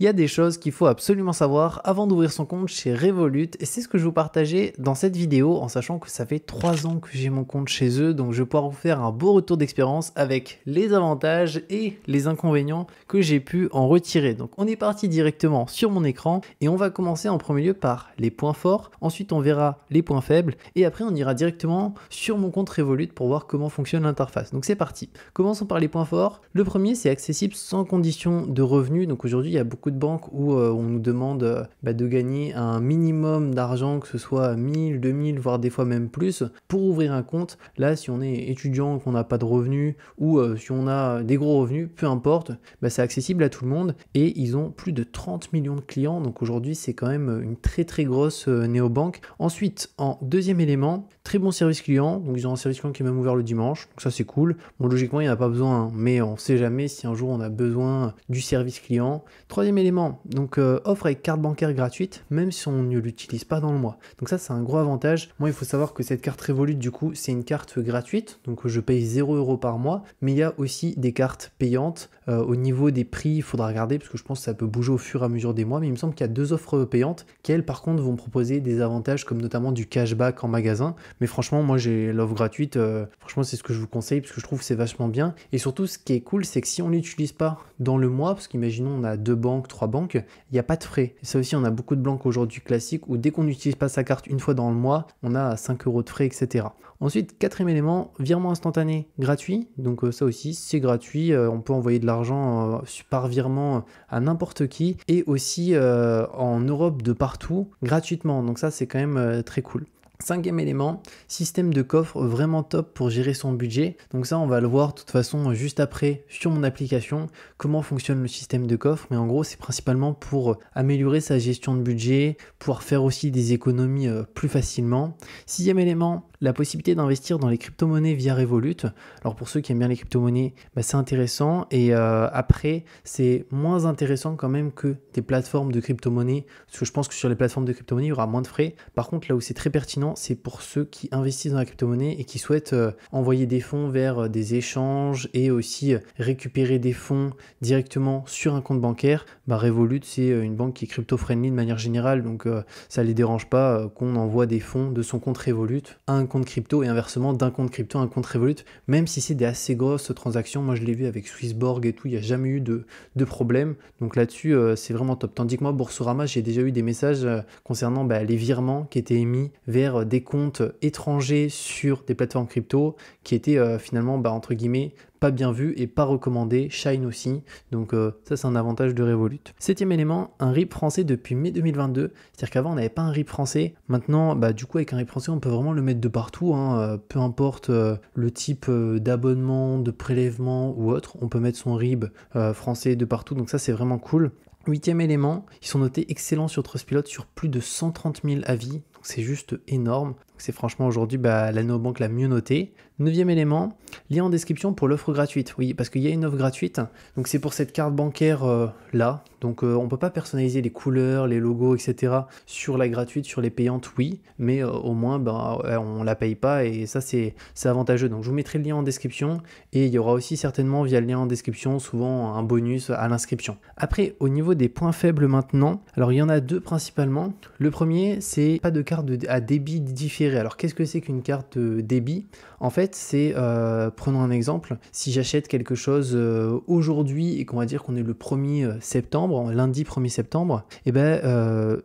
il y a des choses qu'il faut absolument savoir avant d'ouvrir son compte chez Revolut et c'est ce que je vous partageais dans cette vidéo en sachant que ça fait trois ans que j'ai mon compte chez eux donc je vais pouvoir vous faire un beau retour d'expérience avec les avantages et les inconvénients que j'ai pu en retirer. Donc on est parti directement sur mon écran et on va commencer en premier lieu par les points forts, ensuite on verra les points faibles et après on ira directement sur mon compte Revolut pour voir comment fonctionne l'interface. Donc c'est parti. Commençons par les points forts. Le premier c'est accessible sans condition de revenus. Donc aujourd'hui il y a beaucoup banque de où euh, on nous demande euh, bah, de gagner un minimum d'argent, que ce soit 1000, 2000, voire des fois même plus, pour ouvrir un compte. Là, si on est étudiant, qu'on n'a pas de revenus, ou euh, si on a des gros revenus, peu importe, bah, c'est accessible à tout le monde. Et ils ont plus de 30 millions de clients, donc aujourd'hui, c'est quand même une très très grosse néobanque. Ensuite, en deuxième élément, très bon service client. Donc, ils ont un service client qui est même ouvert le dimanche. Donc, ça, c'est cool. Bon, logiquement, il n'y en a pas besoin, hein, mais on sait jamais si un jour on a besoin du service client. Troisième élément, donc, euh, offre avec carte bancaire gratuite, même si on ne l'utilise pas dans le mois. Donc, ça, c'est un gros avantage. Moi, il faut savoir que cette carte Revolut, du coup, c'est une carte gratuite. Donc, je paye 0 euros par mois, mais il y a aussi des cartes payantes. Euh, au niveau des prix, il faudra regarder, parce que je pense que ça peut bouger au fur et à mesure des mois, mais il me semble qu'il y a deux offres payantes qui, elles, par contre, vont proposer des avantages comme notamment du cashback en magasin, mais franchement, moi j'ai l'offre gratuite. Euh, franchement, c'est ce que je vous conseille parce que je trouve c'est vachement bien. Et surtout, ce qui est cool, c'est que si on l'utilise pas dans le mois, parce qu'imaginons on a deux banques, trois banques, il n'y a pas de frais. Et ça aussi, on a beaucoup de banques aujourd'hui classiques où dès qu'on n'utilise pas sa carte une fois dans le mois, on a 5 euros de frais, etc. Ensuite, quatrième élément, virement instantané gratuit. Donc euh, ça aussi, c'est gratuit. Euh, on peut envoyer de l'argent par virement à n'importe qui et aussi en Europe de partout gratuitement. Donc ça, c'est quand même très cool. Cinquième élément, système de coffre vraiment top pour gérer son budget. Donc ça, on va le voir de toute façon juste après sur mon application, comment fonctionne le système de coffre. Mais en gros, c'est principalement pour améliorer sa gestion de budget, pouvoir faire aussi des économies euh, plus facilement. Sixième élément, la possibilité d'investir dans les crypto-monnaies via Revolut. Alors pour ceux qui aiment bien les crypto-monnaies, bah, c'est intéressant. Et euh, après, c'est moins intéressant quand même que des plateformes de crypto-monnaies, parce que je pense que sur les plateformes de crypto-monnaies, il y aura moins de frais. Par contre, là où c'est très pertinent, c'est pour ceux qui investissent dans la crypto-monnaie et qui souhaitent euh, envoyer des fonds vers euh, des échanges et aussi euh, récupérer des fonds directement sur un compte bancaire. Bah, Revolut, c'est une banque qui est crypto-friendly de manière générale, donc ça ne les dérange pas qu'on envoie des fonds de son compte Revolut à un compte crypto et inversement d'un compte crypto à un compte Revolut, même si c'est des assez grosses transactions. Moi, je l'ai vu avec Swissborg et tout, il n'y a jamais eu de, problème. Donc là-dessus, c'est vraiment top. Tandis que moi, Boursorama, j'ai déjà eu des messages concernant bah, les virements qui étaient émis vers des comptes étrangers sur des plateformes crypto qui étaient euh, finalement bah, entre guillemets pas bien vu et pas recommandé, Shine aussi, donc euh, ça c'est un avantage de Revolut. Septième élément, un RIB français depuis mai 2022, c'est-à-dire qu'avant on n'avait pas un RIB français, maintenant bah, du coup avec un RIB français on peut vraiment le mettre de partout, hein. euh, peu importe le type d'abonnement, de prélèvement ou autre, on peut mettre son RIB français de partout, donc ça c'est vraiment cool. Huitième élément, ils sont notés excellents sur Trustpilot sur plus de 130 000 avis, c'est juste énorme. C'est franchement aujourd'hui bah, la néobanque la mieux notée. Neuvième élément, lien en description pour l'offre gratuite. Oui, parce qu'il y a une offre gratuite. Donc c'est pour cette carte bancaire euh, là. Donc euh, on ne peut pas personnaliser les couleurs, les logos, etc. sur la gratuite, sur les payantes, oui. Mais euh, au moins, ben, on la paye pas et ça c'est avantageux. Donc je vous mettrai le lien en description et il y aura aussi certainement via le lien en description souvent un bonus à l'inscription. Après, au niveau des points faibles maintenant, alors il y en a deux principalement. Le premier, c'est pas de carte à débit différé. Alors qu'est-ce que c'est qu'une carte débit En fait, c'est, euh, prenons un exemple, si j'achète quelque chose euh, aujourd'hui et qu'on va dire qu'on est le 1er euh, septembre, lundi 1er septembre, et eh ben,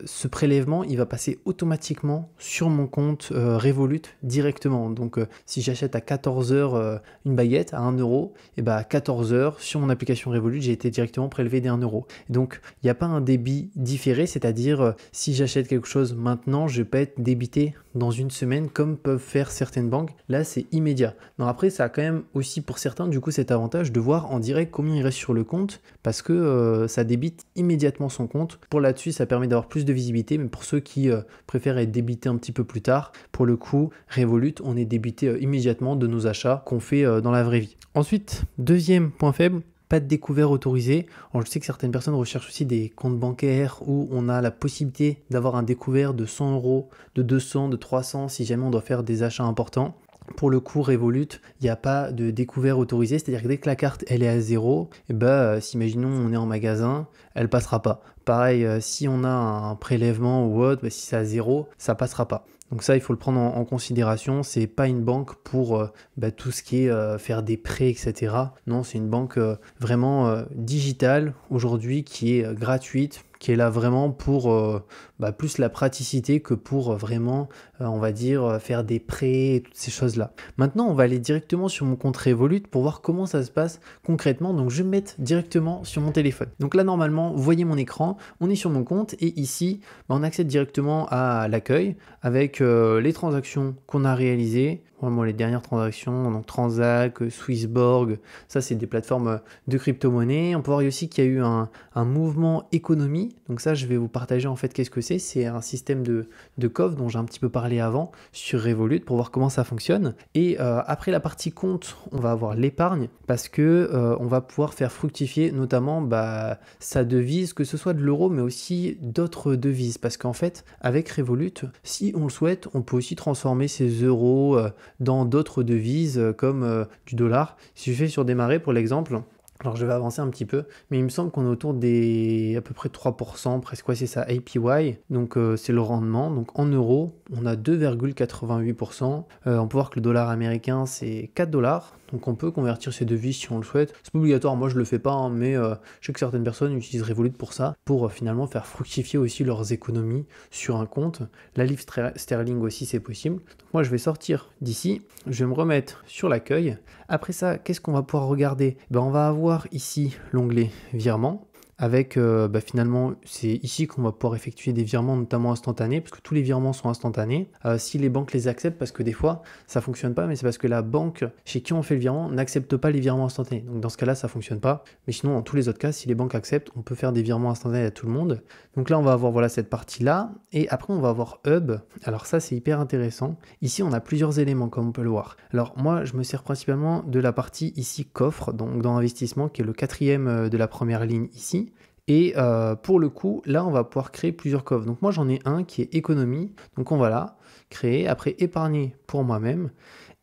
ce prélèvement, il va passer automatiquement sur mon compte Revolut directement. Donc, si j'achète à 14h une baguette à 1 euro, et eh ben, à 14h, sur mon application Revolut, j'ai été directement prélevé d'un 1 euro. Donc, il n'y a pas un débit différé, c'est-à-dire si j'achète quelque chose maintenant, je vais pas être débité dans une semaine comme peuvent faire certaines banques. Là, c'est immédiat non, après, ça a quand même aussi pour certains, du coup, cet avantage de voir en direct combien il reste sur le compte parce que euh, ça débite immédiatement son compte. Pour là-dessus, ça permet d'avoir plus de visibilité, mais pour ceux qui euh, préfèrent être débités un petit peu plus tard, pour le coup, Revolut, on est débité euh, immédiatement de nos achats qu'on fait dans la vraie vie. Ensuite, deuxième point faible, pas de découvert autorisé. je sais que certaines personnes recherchent aussi des comptes bancaires où on a la possibilité d'avoir un découvert de 100 euros, de 200, de 300 si jamais on doit faire des achats importants pour le coup, Revolut, il n'y a pas de découvert autorisé, c'est-à-dire que dès que la carte elle est à zéro, et eh ben, euh, si imaginons on est en magasin, elle passera pas. Pareil, euh, si on a un prélèvement ou autre, bah, si c'est à zéro, ça passera pas. Donc ça, il faut le prendre en, considération, considération. C'est pas une banque pour euh, bah, tout ce qui est faire des prêts, etc. Non, c'est une banque vraiment digitale aujourd'hui qui est gratuite, qui est là vraiment pour euh, bah, plus la praticité que pour euh, vraiment, euh, on va dire, faire des prêts et toutes ces choses-là. Maintenant, on va aller directement sur mon compte Revolut pour voir comment ça se passe concrètement. Donc, je vais me mettre directement sur mon téléphone. Donc là, normalement, vous voyez mon écran, on est sur mon compte et ici, bah, on accède directement à l'accueil avec les transactions qu'on a réalisées, les dernières transactions, donc Transac, Swissborg, ça, c'est des plateformes euh, de crypto-monnaie. On peut voir aussi qu'il y a eu un, mouvement économie. Donc, ça, je vais vous partager en fait qu'est-ce que c'est. C'est un système de, de dont j'ai un petit peu parlé avant sur Revolut pour voir comment ça fonctionne. Et euh, après la partie compte, on va avoir l'épargne parce que euh, on va pouvoir faire fructifier notamment bah, sa devise, que ce soit de l'euro, mais aussi d'autres devises. Parce qu'en fait, avec Revolut, si on le souhaite, on peut aussi transformer ses euros, dans d'autres devises euh, comme euh, du dollar. Si je fais sur démarrer pour l'exemple alors je vais avancer un petit peu, mais il me semble qu'on est autour des à peu près 3%, presque quoi c'est ça, APY, donc euh, c'est le rendement. Donc en euros, on a 2,88%. Euh, on peut voir que le dollar américain c'est 4 dollars, donc on peut convertir ses devises si on le souhaite. C'est pas obligatoire, moi je le fais pas, hein, mais euh, je sais que certaines personnes utilisent Revolut pour ça, pour finalement faire fructifier aussi leurs économies sur un compte. La livre sterling aussi c'est possible. moi je vais sortir d'ici, je vais me remettre sur l'accueil. Après ça, qu'est-ce qu'on va pouvoir regarder eh ben, On va avoir ici l'onglet virement avec euh, bah, finalement c'est ici qu'on va pouvoir effectuer des virements notamment instantanés parce que tous les virements sont instantanés euh, si les banques les acceptent parce que des fois ça fonctionne pas mais c'est parce que la banque chez qui on fait le virement n'accepte pas les virements instantanés donc dans ce cas là ça fonctionne pas mais sinon dans tous les autres cas si les banques acceptent on peut faire des virements instantanés à tout le monde donc là on va avoir voilà cette partie là et après on va avoir hub alors ça c'est hyper intéressant ici on a plusieurs éléments comme on peut le voir alors moi je me sers principalement de la partie ici coffre donc dans investissement qui est le quatrième euh, de la première ligne ici et euh, pour le coup, là, on va pouvoir créer plusieurs coffres. Donc moi, j'en ai un qui est économie. Donc on va là, créer, après épargner pour moi-même.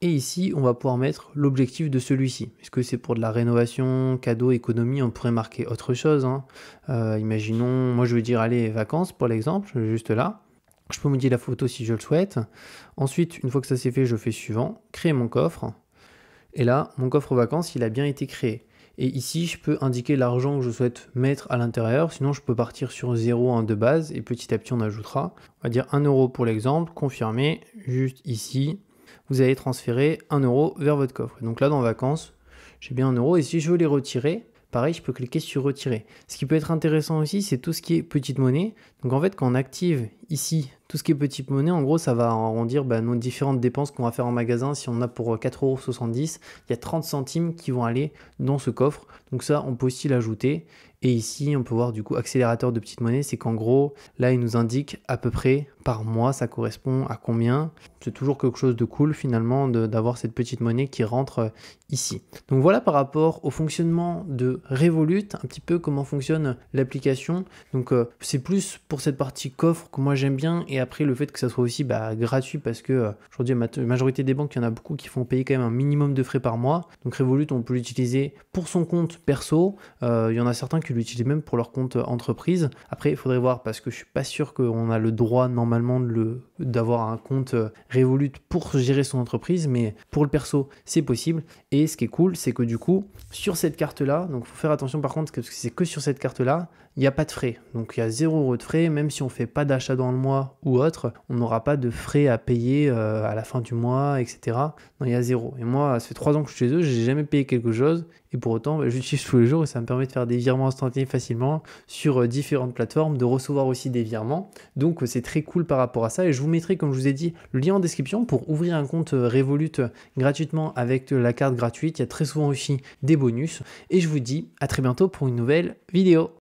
Et ici, on va pouvoir mettre l'objectif de celui-ci. Est-ce que c'est pour de la rénovation, cadeau, économie On pourrait marquer autre chose. Hein. Euh, imaginons, moi je veux dire aller vacances pour l'exemple, juste là. Je peux modifier la photo si je le souhaite. Ensuite, une fois que ça c'est fait, je fais suivant, créer mon coffre. Et là, mon coffre vacances, il a bien été créé. Et ici, je peux indiquer l'argent que je souhaite mettre à l'intérieur. Sinon, je peux partir sur 0, 1 de base et petit à petit, on ajoutera. On va dire 1 euro pour l'exemple, confirmer, juste ici, vous allez transférer 1 euro vers votre coffre. donc là, dans vacances, j'ai bien 1 euro. Et si je veux les retirer, pareil, je peux cliquer sur retirer. Ce qui peut être intéressant aussi, c'est tout ce qui est petite monnaie. Donc en fait, quand on active ici, tout ce qui est petite monnaie, en gros, ça va arrondir bah, nos différentes dépenses qu'on va faire en magasin. Si on a pour 4,70€, euh, il y a 30 centimes qui vont aller dans ce coffre. Donc ça, on peut aussi l'ajouter. Et ici, on peut voir du coup accélérateur de petite monnaie. C'est qu'en gros, là, il nous indique à peu près par mois, ça correspond à combien. C'est toujours quelque chose de cool finalement d'avoir cette petite monnaie qui rentre euh, ici. Donc voilà par rapport au fonctionnement de Revolut, un petit peu comment fonctionne l'application. Donc euh, c'est plus pour cette partie coffre que moi j'aime bien. Et après, le fait que ça soit aussi bah, gratuit, parce que euh, aujourd'hui, la majorité des banques, il y en a beaucoup qui font payer quand même un minimum de frais par mois. Donc Revolut, on peut l'utiliser pour son compte perso. Euh, il y en a certains qui l'utilisent même pour leur compte euh, entreprise. Après, il faudrait voir, parce que je suis pas sûr qu'on a le droit normalement de le d'avoir un compte euh, Revolut pour gérer son entreprise, mais pour le perso, c'est possible. Et ce qui est cool, c'est que du coup, sur cette carte-là, donc faut faire attention par contre, parce que c'est que sur cette carte-là, il n'y a pas de frais. Donc il y a zéro euros de frais, même si on ne fait pas d'achat dans le mois ou autre, on n'aura pas de frais à payer euh, à la fin du mois, etc. Non, il y a zéro. Et moi, ça fait 3 ans que je suis chez eux, j'ai jamais payé quelque chose, et pour autant, je bah, j'utilise tous les jours et ça me permet de faire des virements instantanés facilement sur euh, différentes plateformes, de recevoir aussi des virements. Donc euh, c'est très cool par rapport à ça. Et je vous mettrai, comme je vous ai dit, le lien en description pour ouvrir un compte euh, Revolut gratuitement avec la carte gratuite. Il y a très souvent aussi des bonus. Et je vous dis à très bientôt pour une nouvelle vidéo.